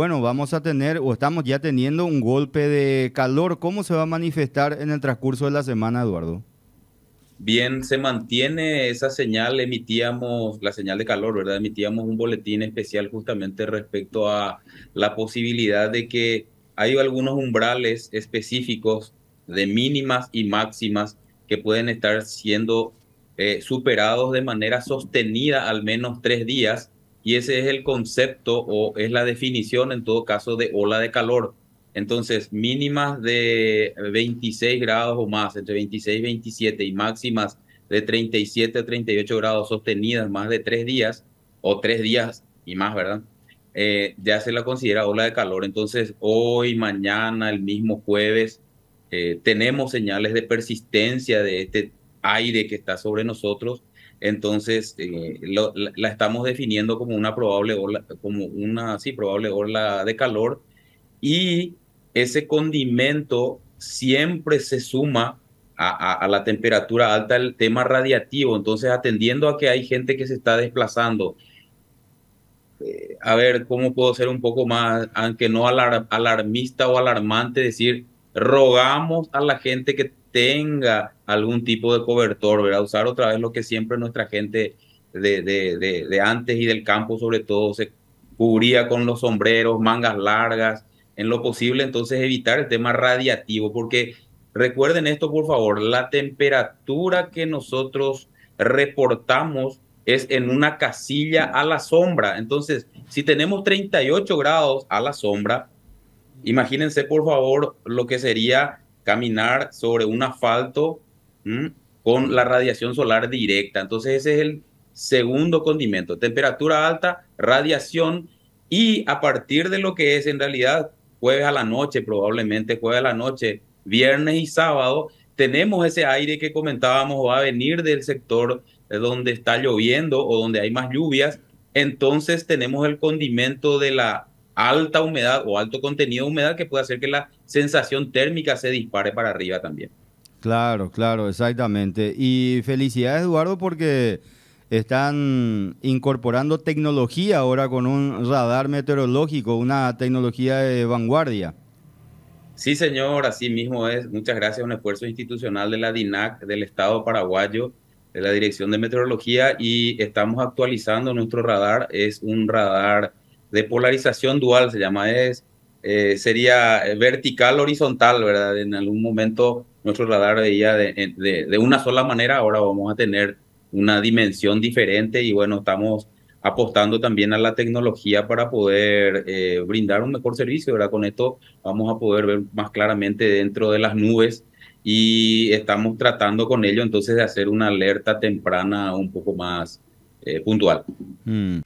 bueno, vamos a tener o estamos ya teniendo un golpe de calor. ¿Cómo se va a manifestar en el transcurso de la semana, Eduardo? Bien, se mantiene esa señal, emitíamos la señal de calor, ¿verdad? Emitíamos un boletín especial justamente respecto a la posibilidad de que hay algunos umbrales específicos de mínimas y máximas que pueden estar siendo eh, superados de manera sostenida al menos tres días y ese es el concepto o es la definición en todo caso de ola de calor. Entonces, mínimas de 26 grados o más, entre 26 y 27, y máximas de 37 a 38 grados sostenidas más de tres días, o tres días y más, ¿verdad? Eh, ya se la considera ola de calor. Entonces, hoy, mañana, el mismo jueves, eh, tenemos señales de persistencia de este aire que está sobre nosotros entonces, eh, la, estamos definiendo como una probable ola, como una, sí, probable ola de calor y ese condimento siempre se suma a, la temperatura alta el tema radiativo. Entonces, atendiendo a que hay gente que se está desplazando, eh, a ver, ¿cómo puedo ser un poco más, aunque no alarmista o alarmante, decir, rogamos a la gente que tenga algún tipo de cobertor, ¿verdad? Usar otra vez lo que siempre nuestra gente de, de antes y del campo sobre todo se cubría con los sombreros, mangas largas, en lo posible entonces evitar el tema radiativo, porque recuerden esto por favor, la temperatura que nosotros reportamos es en una casilla a la sombra. Entonces, si tenemos 38 grados a la sombra, imagínense por favor lo que sería caminar sobre un asfalto con la radiación solar directa. Entonces ese es el segundo condimento. Temperatura alta, radiación y a partir de lo que es en realidad jueves a la noche, probablemente jueves a la noche, viernes y sábado, tenemos ese aire que comentábamos va a venir del sector donde está lloviendo o donde hay más lluvias. Entonces tenemos el condimento de la alta humedad o alto contenido de humedad que puede hacer que la sensación térmica se dispare para arriba también. Claro, claro, exactamente. Y felicidades Eduardo porque están incorporando tecnología ahora con un radar meteorológico, una tecnología de vanguardia. Sí, señor, así mismo es. Muchas gracias un esfuerzo institucional de la DINAC, del Estado paraguayo, de la Dirección de Meteorología, y estamos actualizando nuestro radar. Es un radar de polarización dual, se llama, es, eh, sería eh, vertical, horizontal, ¿verdad? En algún momento nuestro radar veía eh, de, de, una sola manera, ahora vamos a tener una dimensión diferente y bueno, estamos apostando también a la tecnología para poder brindar un mejor servicio, ¿verdad? Con esto vamos a poder ver más claramente dentro de las nubes y estamos tratando con ello entonces de hacer una alerta temprana un poco más puntual. Mm.